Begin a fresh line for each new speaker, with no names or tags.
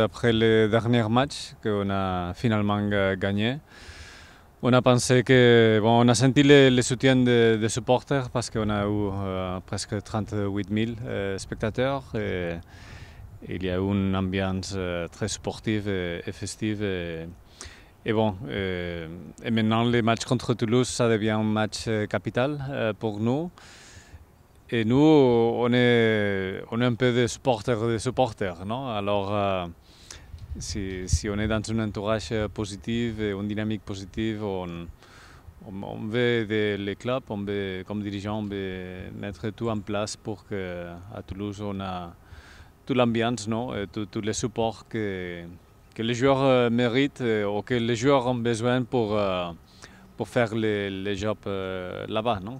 Après les derniers matchs qu'on a finalement gagné, on a pensé que. Bon, on a senti le, soutien des supporters parce qu'on a eu euh, presque 38 000 euh, spectateurs. Et il y a eu une ambiance euh, très sportive et, festive. Et, bon, et maintenant les matchs contre Toulouse, ça devient un match capital pour nous. Et nous, on est, on est un peu des supporters des supporters, non Alors si, on est dans un entourage positif, et une dynamique positive, on, on, veut de les clubs, on comme dirigeant, on veut mettre tout en place pour qu'à Toulouse, on a tout l'ambiance, tous les supports que, les joueurs euh, méritent euh, ou que les joueurs ont besoin pour, euh, pour faire les, les jobs là-bas.